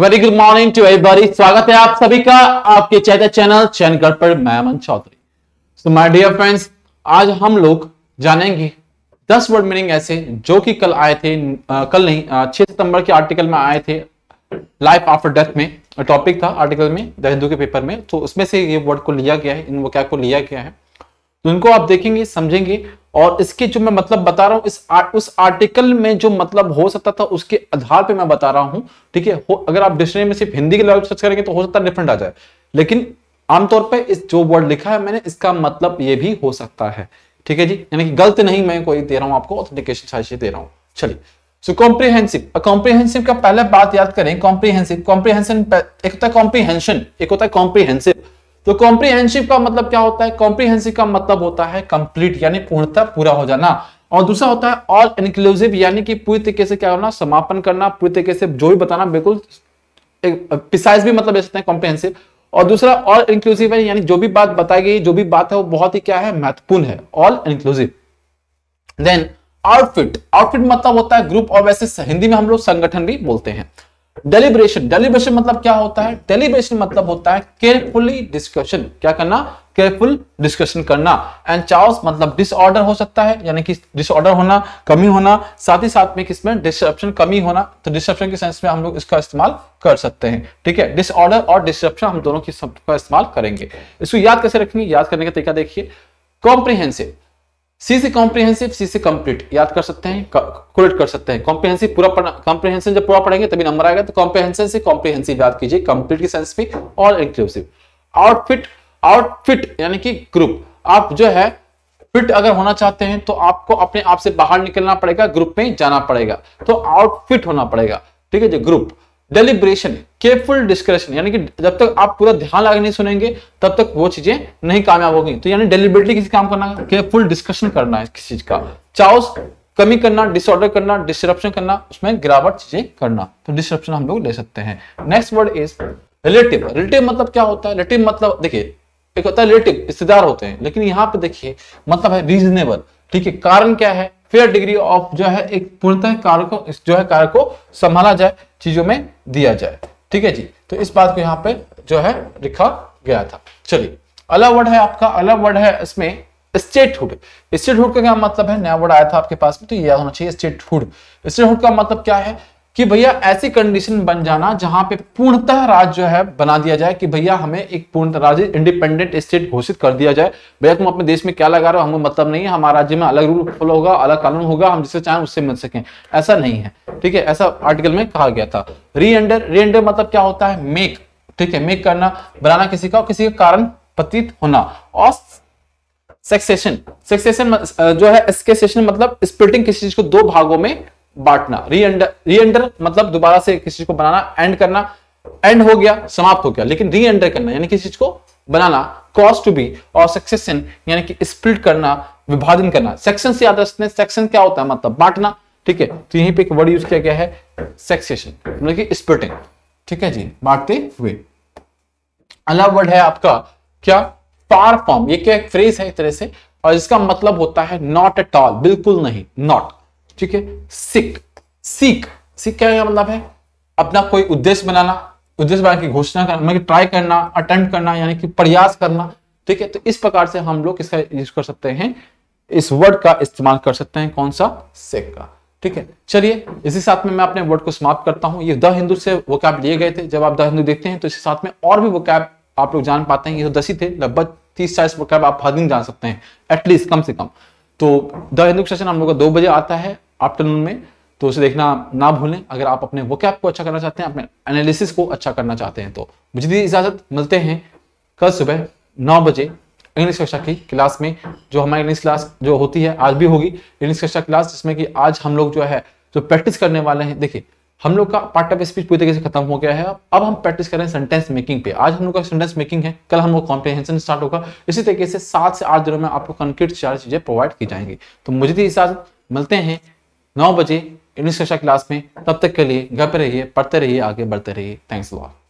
very good morning to everybody स्वागत है आप सभी का आपके चैतर चैनल चैनगढ़ पर मैं Aman Chaudhary so my dear friends आज हम लोग जानेंगे 10 वर्ड मीनिंग ऐसे जो कि कल आए थे आ, कल नहीं आ, 6 सितंबर के आर्टिकल में आए थे लाइफ आफ्टर डेथ में टॉपिक था आर्टिकल में द हिंदू के पेपर में तो उसमें से ये वर्ड को लिया गया है इन वो क्या को लिया गया है तो इनको आप देखेंगे समझेंगे और इसके जो मैं मतलब बता रहा हूं इस आ, उस आर्टिकल में जो मतलब हो सकता था उसके आधार पे मैं बता रहा हूं ठीक है अगर आप डिक्शनरी में सिर्फ हिंदी के लेवल सर्च करेंगे तो हो सकता है डिफरेंट आ जाए लेकिन आमतौर पर इस जो वर्ड लिखा है मैंने इसका मतलब ये भी हो सकता है ठीक है जी यानी कि गलत नहीं मैं कोई दे रहा हूं आपको ऑथेंटिकेशन साजिश दे रहा हूं चलिए सो कॉम्प्रिहेंसिव कॉम्प्रिहेंसिव का पहला बात याद करें कॉम्प्रिहेंसिव कॉम्प्रिहेंसिव एक होता है कॉम्प्रिहेंशन एक होता है कॉम्प्रिहेंसिव तो कॉम्प्रीहेंसिव का मतलब क्या होता है कॉम्प्रीहेंसिव का मतलब होता है कंप्लीट यानी पूर्णता पूरा हो जाना और दूसरा होता है ऑल इंक्लूसिव यानी कि पूरी तरीके से क्या होना समापन करना पूरी तरीके से जो भी बताना बिल्कुल पिसाइज भी मतलब हैं कॉम्प्रीहेंसिव और दूसरा ऑल इंक्लूसिव है यानी जो भी बात बताई गई जो भी बात है वो बहुत ही क्या है महत्वपूर्ण है all inclusive then outfit outfit मतलब होता है ग्रुप और वैसे हिंदी में हम लोग संगठन भी बोलते हैं डेलीबरेशन डेलीबरेशन मतलब क्या होता है डेलीबरेशन मतलब होता है केयरफुली डिस्कशन क्या करना केयरफुल डिस्कशन करना एंड चार्स मतलब डिसऑर्डर हो सकता है यानी कि डिसऑर्डर होना कमी होना साथ ही साथ में किसमें डिस्ट्रप्शन कमी होना तो डिस्ट्रप्शन के सेंस में हम लोग इसका इस्तेमाल कर सकते हैं ठीक है डिसऑर्डर और डिस्ट्रप्शन हम दोनों की का इस्तेमाल करेंगे इसको याद कैसे रखेंगे याद करने का तरीका देखिए कॉम्प्रिहेंसिव सी से कॉम्प्रिहेंसिव सी से कंप्लीट याद कर सकते हैं कोलेट कर सकते हैं कॉम्प्रिहेंसिव पूरा पढ़ना कॉम्प्रिहेंशन जब पूरा पढ़ेंगे तभी नंबर आएगा तो कॉम्प्रिहेंसिव से कॉम्प्रिहेंसिव याद कीजिए कंप्लीट की सेंस में और इंक्लूसिव आउटफिट आउटफिट यानी कि ग्रुप आप जो है फिट अगर होना चाहते हैं तो आपको अपने आप से बाहर निकलना पड़ेगा ग्रुप में जाना पड़ेगा तो आउटफिट होना पड़ेगा ठीक है जी ग्रुप डेलिब्रेशन केयरफुल डिस्कशन यानी कि जब तक आप पूरा ध्यान लगा नहीं सुनेंगे तब तक वो चीजें नहीं कामयाब होगी तो यानी डेलिब्रेटली किसी काम करना केयरफुल डिस्कशन करना है किसी चीज का चाउस कमी करना डिसऑर्डर करना डिस्टरप्शन करना उसमें गिरावट चीजें करना तो डिस्टरप्शन हम लोग ले सकते हैं next word is relative relative मतलब क्या होता है रिलेटिव मतलब देखिए एक होता है रिलेटिव रिश्तेदार होते हैं लेकिन यहाँ पे देखिए मतलब है रीजनेबल ठीक है कारण क्या है फेयर डिग्री ऑफ जो है एक पूर्णतः कार्य को जो है कार्य को संभाला जाए चीजों में दिया जाए ठीक है जी तो इस बात को यहाँ पे जो है लिखा गया था चलिए अलग वर्ड है आपका अलग वर्ड है इसमें स्टेटहुड स्टेटहुड का क्या मतलब है नया वर्ड आया था आपके पास में तो यह होना चाहिए स्टेटहुड स्टेटहुड का मतलब क्या है कि भैया ऐसी कंडीशन बन जाना जहां पे पूर्णतः राज्य जो है बना दिया जाए कि भैया हमें एक पूर्णतः राज्य इंडिपेंडेंट स्टेट घोषित कर दिया जाए भैया तुम अपने देश में क्या लगा रहे हो हमें मतलब नहीं है हमारे राज्य में अलग रूल फॉलो होगा अलग कानून होगा हम जिससे चाहें उससे मिल सकें ऐसा नहीं है ठीक है ऐसा आर्टिकल में कहा गया था री एंडर री एंडर मतलब क्या होता है मेक ठीक है मेक करना बनाना किसी का और किसी का कारण पतीत होना और सेक्सेशन सेक्सेशन जो है मतलब स्प्लिटिंग किसी चीज को दो भागों में बांटना री एंटर री एंटर मतलब दोबारा से किसी को बनाना एंड करना एंड हो गया समाप्त हो गया लेकिन री एंटर करना यानी किसी चीज को बनाना कॉज टू बी और सक्सेशन यानी कि स्प्लिट करना विभाजन करना सेक्शन से याद रखते सेक्शन क्या होता है मतलब बांटना ठीक है तो यहीं पे एक वर्ड यूज किया गया है सेक्सेशन मतलब कि स्प्लिटिंग ठीक है जी बांटते हुए अगला वर्ड है आपका क्या पार फॉर्म ये क्या एक फ्रेज है एक तरह से और इसका मतलब होता है नॉट एट ऑल बिल्कुल नहीं नॉट ठीक है सिक सिख सिख क्या का मतलब है अपना कोई उद्देश्य बनाना उद्देश्य बनाने की घोषणा करना ट्राई मतलब करना अटेम्प्ट करना यानी कि प्रयास करना ठीक है तो इस प्रकार से हम लोग इसका यूज कर सकते हैं इस वर्ड का इस्तेमाल कर सकते हैं कौन सा सिख का ठीक है चलिए इसी साथ में मैं अपने वर्ड को समाप्त करता हूं ये द हिंदू से वो कैब लिए गए थे जब आप द हिंदू देखते हैं तो इसके साथ में और भी वो कैब आप लोग जान पाते हैं ये तो दस ही थे लगभग तीस चालीस वो कैब आप हर दिन जान सकते हैं एटलीस्ट कम से कम तो द हिंदू सेशन हम लोग का दो बजे आता है आफ्टरनून में तो उसे देखना ना भूलें अगर आप अपने वो को अच्छा करना चाहते हैं अपने एनालिसिस को अच्छा करना चाहते हैं तो मुझे दी इजाज़त मिलते हैं कल सुबह नौ बजे इंग्लिश कक्षा की क्लास में जो हमारी इंग्लिश क्लास जो होती है आज भी होगी इंग्लिश कक्षा क्लास जिसमें कि आज हम लोग जो है जो प्रैक्टिस करने वाले हैं देखिए हम लोग का पार्ट ऑफ स्पीच पूरी तरीके से खत्म हो गया है अब हम प्रैक्टिस कर रहे हैं सेंटेंस मेकिंग पे आज हम लोग का सेंटेंस मेकिंग है कल हम लोग कॉम्प्रिहेंशन स्टार्ट होगा इसी तरीके से सात से आठ दिनों में आपको कंक्रीट चार चीजें प्रोवाइड की जाएंगी तो मुझे इजाजत मिलते हैं नौ बजे इंग्लिश कक्षा क्लास में तब तक के लिए घर पर रहिए पढ़ते रहिए आगे बढ़ते रहिए थैंक्स लॉट